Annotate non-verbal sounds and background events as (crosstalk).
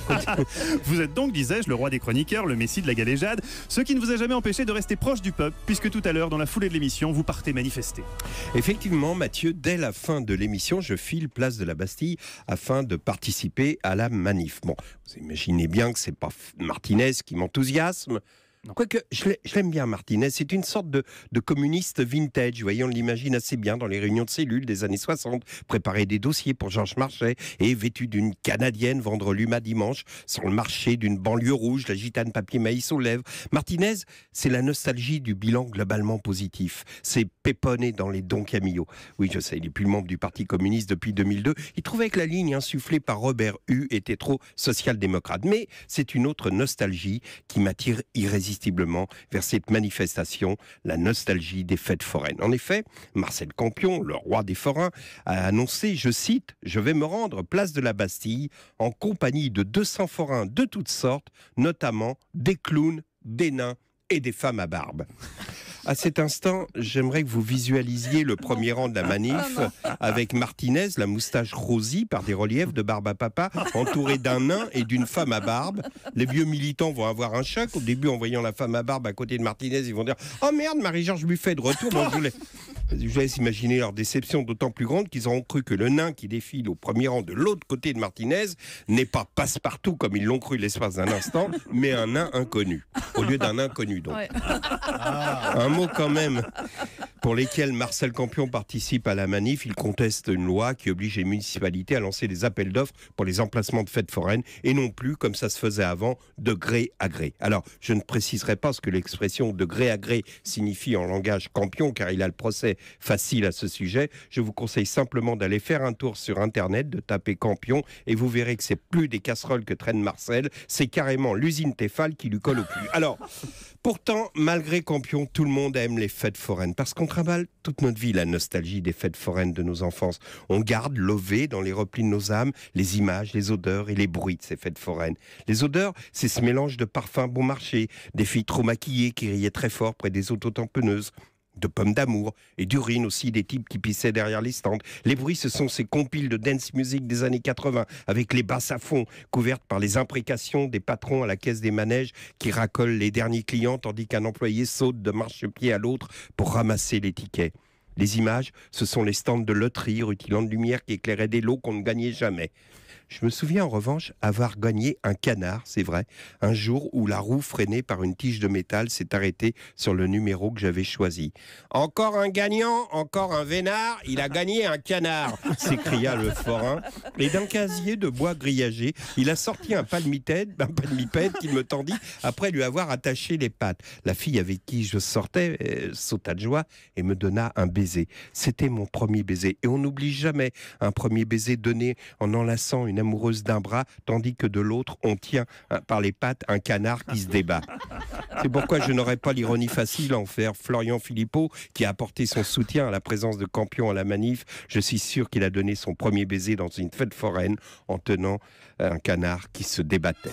(laughs) vous êtes donc, disais-je, le roi des chroniqueurs, le messie de la galéjade, ce qui ne vous a jamais empêché de rester proche du peuple, puisque tout à l'heure, dans la foulée de l'émission, vous partez manifester. Effectivement, Mathieu, dès la fin de l'émission, je file place de la Bastille afin de participer à la manif. Bon, vous imaginez bien que c'est pas Martinez qui m'enthousiasme. Quoique, je l'aime bien, Martinez. C'est une sorte de, communiste vintage. Vous voyez, on l'imagine assez bien dans les réunions de cellules des années 60, préparer des dossiers pour Georges Marchais et vêtu d'une Canadienne vendre l'UMA dimanche sur le marché d'une banlieue rouge, la gitane papier maïs aux lèvres. Martinez, c'est la nostalgie du bilan globalement positif. C'est péponné dans les dons Camillo. Oui, je sais, il n'est plus membre du Parti communiste depuis 2002. Il trouvait que la ligne insufflée par Robert Hue était trop social-démocrate. Mais c'est une autre nostalgie qui m'attire irrésistiblement vers cette manifestation, la nostalgie des fêtes foraines. En effet, Marcel Campion, le roi des forains, a annoncé, je cite, Je vais me rendre place de la Bastille en compagnie de 200 forains de toutes sortes, notamment des clowns, des nains, et des femmes à barbe. À cet instant, j'aimerais que vous visualisiez le premier rang de la manif avec Martinez, la moustache rosie par des reliefs de barbe à papa, entouré d'un nain et d'une femme à barbe. Les vieux militants vont avoir un choc. Au début, en voyant la femme à barbe à côté de Martinez, ils vont dire Oh merde, Marie-Georges Buffet de retour je laisse imaginer leur déception d'autant plus grande qu'ils auront cru que le nain qui défile au premier rang de l'autre côté de Martinez n'est pas passe-partout comme ils l'ont cru l'espace d'un instant, (laughs) mais un nain inconnu, au lieu d'un inconnu donc. Un mot quand même pour lesquels Marcel Campion participe à la manif, il conteste une loi qui oblige les municipalités à lancer des appels d'offres pour les emplacements de fêtes foraines et non plus, comme ça se faisait avant, de gré à gré. Alors, je ne préciserai pas ce que l'expression de gré à gré signifie en langage Campion, car il a le procès facile à ce sujet. Je vous conseille simplement d'aller faire un tour sur Internet, de taper Campion, et vous verrez que c'est plus des casseroles que traîne Marcel, c'est carrément l'usine Tefal qui lui colle au cul. Alors, Pourtant, malgré Campion, tout le monde aime les fêtes foraines parce qu'on travaille toute notre vie la nostalgie des fêtes foraines de nos enfances. On garde lové dans les replis de nos âmes les images, les odeurs et les bruits de ces fêtes foraines. Les odeurs, c'est ce mélange de parfums bon marché, des filles trop maquillées qui riaient très fort près des autos de pommes d'amour et d'urine aussi des types qui pissaient derrière les stands. Les bruits, ce sont ces compiles de dance music des années 80 avec les basses à fond couvertes par les imprécations des patrons à la caisse des manèges qui racolent les derniers clients tandis qu'un employé saute de marchepied à l'autre pour ramasser les tickets. Les images, ce sont les stands de loterie rutilant de lumière qui éclairaient des lots qu'on ne gagnait jamais. Je me souviens en revanche avoir gagné un canard, c'est vrai, un jour où la roue freinée par une tige de métal s'est arrêtée sur le numéro que j'avais choisi. Encore un gagnant, encore un vénard, il a gagné un canard, (laughs) s'écria le forain. Et d'un casier de bois grillagé, il a sorti un palmipède, un qu'il me tendit après lui avoir attaché les pattes. La fille avec qui je sortais euh, sauta de joie et me donna un baiser. C'était mon premier baiser. Et on n'oublie jamais un premier baiser donné en enlaçant une amoureuse d'un bras, tandis que de l'autre, on tient hein, par les pattes un canard qui se débat. C'est pourquoi je n'aurais pas l'ironie facile à en faire. Florian Philippot, qui a apporté son soutien à la présence de Campion à la manif, je suis sûr qu'il a donné son premier baiser dans une fête foraine en tenant un canard qui se débattait.